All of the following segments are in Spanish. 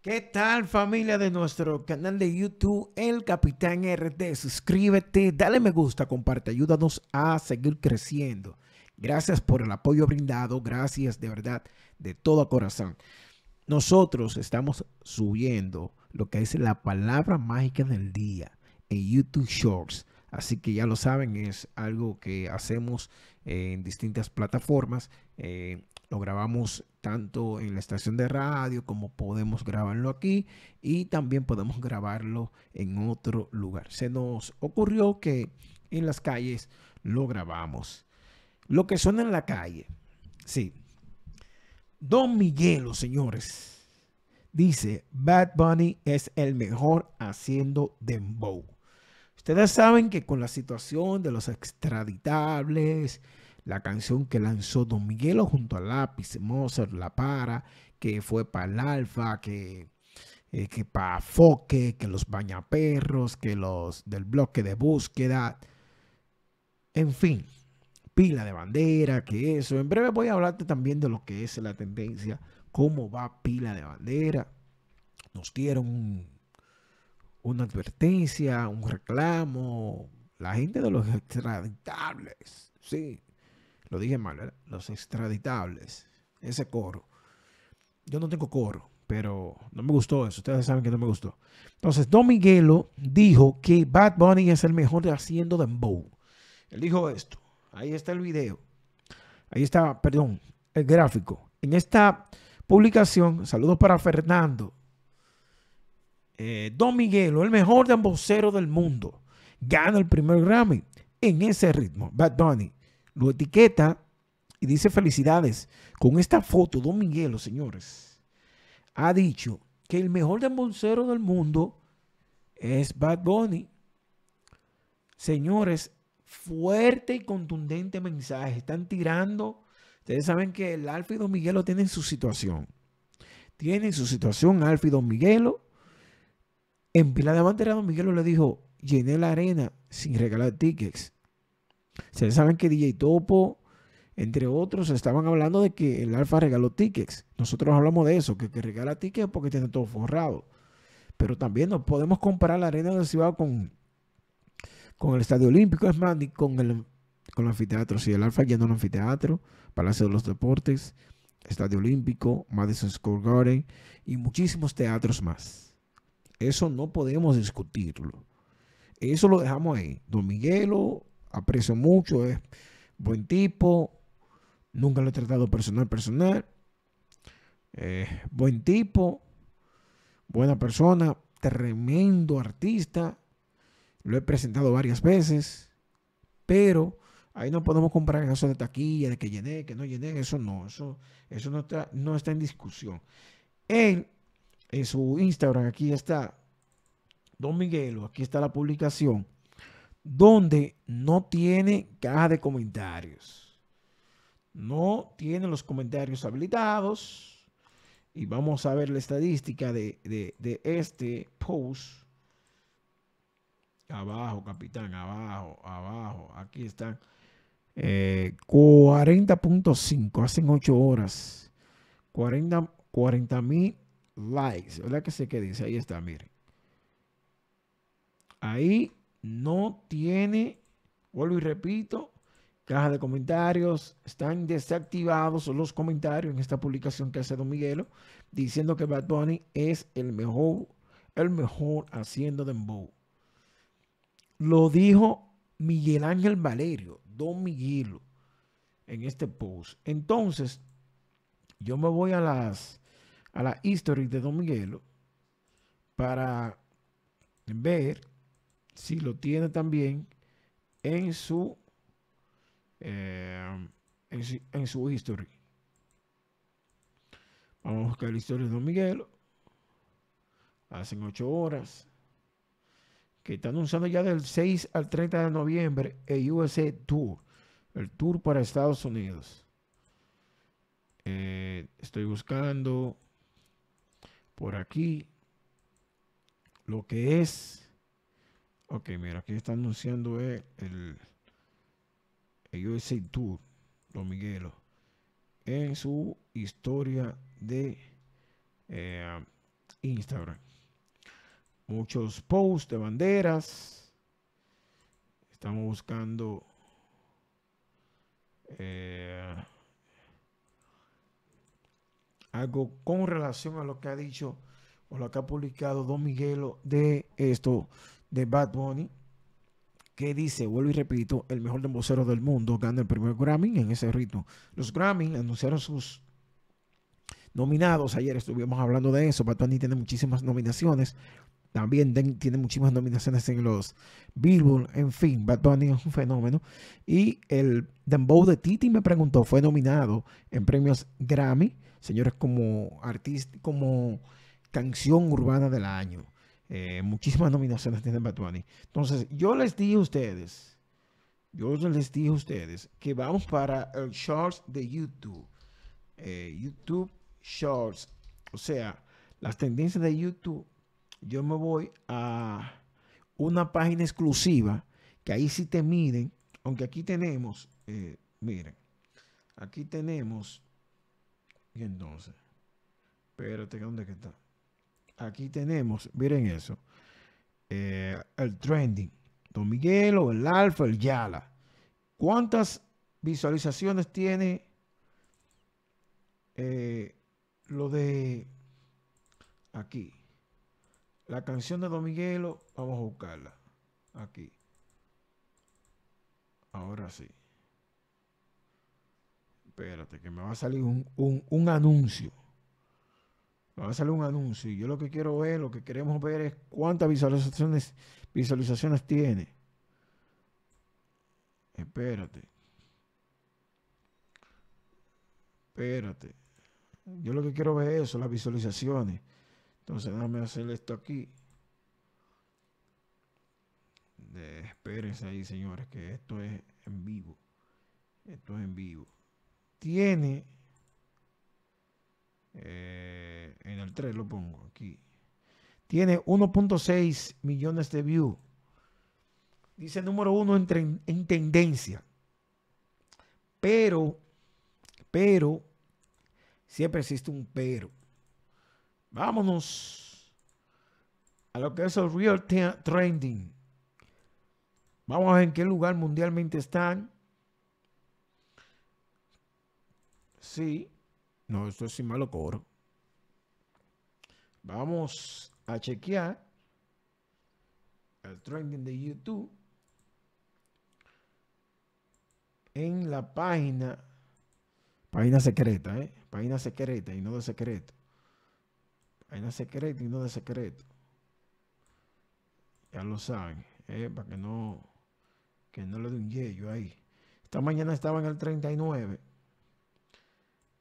¿Qué tal familia de nuestro canal de YouTube El Capitán RT? Suscríbete, dale me gusta, comparte, ayúdanos a seguir creciendo. Gracias por el apoyo brindado, gracias de verdad, de todo corazón. Nosotros estamos subiendo lo que es la palabra mágica del día en YouTube Shorts. Así que ya lo saben, es algo que hacemos en distintas plataformas. Eh, lo grabamos tanto en la estación de radio como podemos grabarlo aquí y también podemos grabarlo en otro lugar. Se nos ocurrió que en las calles lo grabamos. Lo que suena en la calle. Sí. Don Miguelo, señores. Dice, Bad Bunny es el mejor haciendo dembow. Ustedes saben que con la situación de los extraditables, la canción que lanzó Don Miguelo junto al Lápiz, Mozart, La Para, que fue para el Alfa, que, eh, que para Foque, que los Bañaperros, que los del bloque de búsqueda, en fin, pila de bandera, que eso. En breve voy a hablarte también de lo que es la tendencia, cómo va pila de bandera. Nos dieron una advertencia, un reclamo, la gente de los extraditables, sí, lo dije mal, Los extraditables. Ese coro. Yo no tengo coro, pero no me gustó eso. Ustedes saben que no me gustó. Entonces, Don Miguelo dijo que Bad Bunny es el mejor de haciendo dembow. Él dijo esto. Ahí está el video. Ahí está, perdón, el gráfico. En esta publicación, saludos para Fernando. Eh, Don Miguelo, el mejor dembocero del mundo, gana el primer Grammy en ese ritmo. Bad Bunny lo etiqueta y dice felicidades. Con esta foto, Don Miguelo, señores, ha dicho que el mejor demoncero del mundo es Bad Bunny. Señores, fuerte y contundente mensaje. Están tirando. Ustedes saben que el Alfa Don Miguelo tiene su situación. Tienen su situación Alfa Don Miguelo. En pila de Bandera, Don Miguelo le dijo, llené la arena sin regalar tickets. Se saben que DJ Topo, entre otros, estaban hablando de que el Alfa regaló tickets. Nosotros hablamos de eso, que, que regala tickets porque tiene todo forrado. Pero también no podemos comparar la Arena de Cibao con, con el Estadio Olímpico, es más, ni con el, con anfiteatro. Si el Alfa yendo el anfiteatro, Palacio de los Deportes, Estadio Olímpico, Madison Square Garden y muchísimos teatros más. Eso no podemos discutirlo. Eso lo dejamos ahí. Don Miguelo, aprecio mucho, es buen tipo, nunca lo he tratado personal, personal, eh, buen tipo, buena persona, tremendo artista, lo he presentado varias veces, pero ahí no podemos comprar eso de taquilla, de que llené, que no llené, eso no, eso, eso no, está, no está en discusión. en su Instagram, aquí está Don Miguelo, aquí está la publicación donde no tiene caja de comentarios. No tiene los comentarios habilitados. Y vamos a ver la estadística de, de, este post. Abajo, capitán, abajo, abajo. Aquí están. 40.5, eh, hacen 8 horas. 40 mil likes. ¿Verdad que sé qué dice? Ahí está, miren. Ahí no tiene, vuelvo y repito, caja de comentarios, están desactivados los comentarios en esta publicación que hace Don Miguelo, diciendo que Bad Bunny es el mejor, el mejor haciendo dembow. Lo dijo Miguel Ángel Valerio, Don Miguelo, en este post. Entonces, yo me voy a las a la historia de Don Miguelo para ver si lo tiene también en su, eh, en, su history. Vamos a buscar la historia de Don Miguel. Hacen ocho horas. Que está anunciando ya del 6 al 30 de noviembre el USA Tour. El tour para Estados Unidos. Eh, estoy buscando por aquí lo que es Ok, mira, aquí está anunciando eh, el, el, Tour, Don Miguelo, en su historia de eh, Instagram. Muchos posts de banderas. Estamos buscando eh, algo con relación a lo que ha dicho o lo que ha publicado Don Miguelo de esto de Bad Bunny, que dice, vuelvo y repito, el mejor dembocero del mundo gana el primer Grammy en ese ritmo. Los Grammy anunciaron sus nominados. Ayer estuvimos hablando de eso. Bad Bunny tiene muchísimas nominaciones. También tiene muchísimas nominaciones en los Billboard. En fin, Bad Bunny es un fenómeno. Y el Dembow de Titi me preguntó, fue nominado en premios Grammy, señores, como artista, como canción urbana del año. Eh, muchísimas nominaciones tienen Bad Entonces, yo les dije a ustedes, yo les dije a ustedes que vamos para el Shorts de YouTube. Eh, YouTube Shorts. O sea, las tendencias de YouTube, yo me voy a una página exclusiva que ahí sí te miren, aunque aquí tenemos, eh, miren, aquí tenemos, y entonces, espérate, ¿dónde que está? aquí tenemos, miren eso, eh, el trending, Don Miguelo, el Alfa, el Yala. ¿Cuántas visualizaciones tiene eh, lo de aquí? La canción de Don Miguelo, vamos a buscarla aquí. Ahora sí. Espérate, que me va a salir un anuncio va a salir un anuncio. Y yo lo que quiero ver, lo que queremos ver es cuántas visualizaciones, visualizaciones tiene. Espérate. Espérate. Yo lo que quiero ver es eso, las visualizaciones. Entonces déjame hacer esto aquí. De, espérense ahí, señores, que esto es en vivo. Esto es en vivo. Tiene eh, en el 3 lo pongo aquí. Tiene 1.6 millones de views. Dice número uno en, en, tendencia. Pero, pero, siempre existe un pero. Vámonos a lo que es el Real Trending. Vamos a ver en qué lugar mundialmente están. Sí, no, esto es sin malo cobro. Vamos a chequear el trending de YouTube en la página, página secreta, ¿eh? Página secreta y no de secreto. Página secreta y no de secreto. Ya lo saben, ¿eh? Para que no, que no le dé un ahí. Esta mañana estaba en el 39.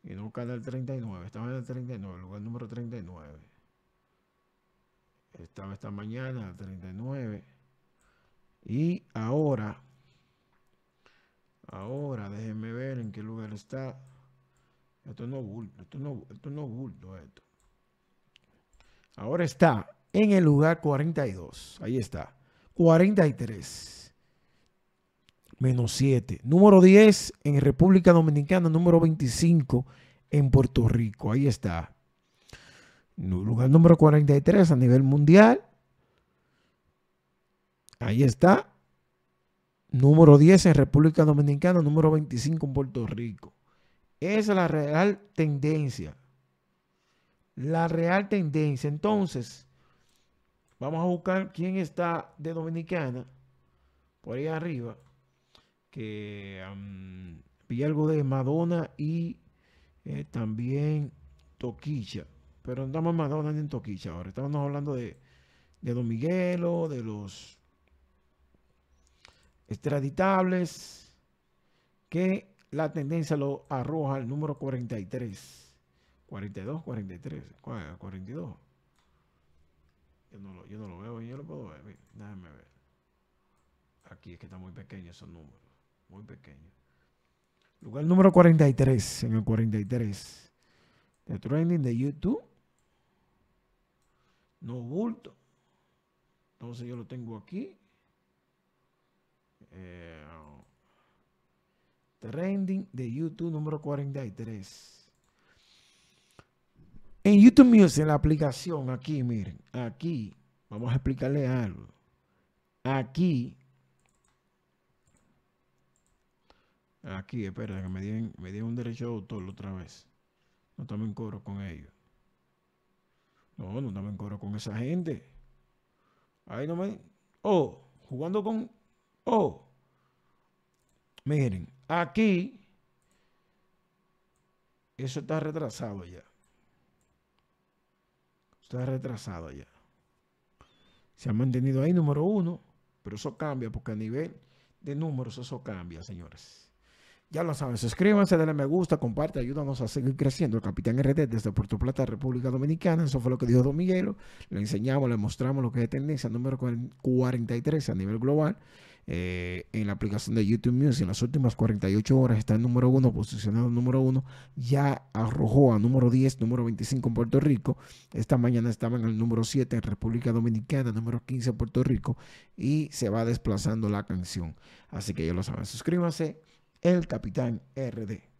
Y no canal 39. Estaba en el 39, lugar número 39. Estaba esta mañana, 39. Y ahora, ahora déjenme ver en qué lugar está. Esto no bulto, esto no, esto bulto, esto. Ahora está en el lugar 42. Ahí está. 43. Menos 7. Número 10 en República Dominicana, número 25 en Puerto Rico. Ahí está. Lugar número 43 a nivel mundial. Ahí está. Número 10 en República Dominicana, número 25 en Puerto Rico. Esa es la real tendencia. La real tendencia. Entonces, vamos a buscar quién está de Dominicana. Por ahí arriba. Que vi algo de Madonna y eh, también Toquilla, pero andamos estamos más donde en Toquilla ahora, estamos hablando de, de Don Miguelo, de los extraditables, que la tendencia lo arroja al número 43. 42, 43, 42. Yo no lo, yo no lo veo, yo lo puedo ver. Déjame ver. Aquí es que está muy pequeño esos números, muy pequeño. Lugar número 43, en el 43. de trending de YouTube. No bulto. Entonces yo lo tengo aquí. Eh, trending de YouTube número 43. En YouTube Music, la aplicación, aquí, miren, aquí, vamos a explicarle algo. Aquí Aquí, espera, que me dieron un derecho de autor otra vez. No estamos en coro con ellos. No, no estamos en coro con esa gente. Ahí no me. Oh, jugando con. Oh. Miren, aquí. Eso está retrasado ya. Está retrasado ya. Se ha mantenido ahí número uno. Pero eso cambia porque a nivel de números eso cambia, señores. Ya lo saben, suscríbanse, denle me gusta, comparte, ayúdanos a seguir creciendo. El Capitán RD desde Puerto Plata, República Dominicana. Eso fue lo que dijo Don Miguelo. Le enseñamos, le mostramos lo que es tendencia número 43 a nivel global. Eh, en la aplicación de YouTube Music en las últimas 48 horas está en número 1, posicionado en número 1, ya arrojó a número 10, número 25 en Puerto Rico, esta mañana estaba en el número 7 en República Dominicana, número 15 en Puerto Rico y se va desplazando la canción. Así que ya lo saben, suscríbanse, el capitán RD.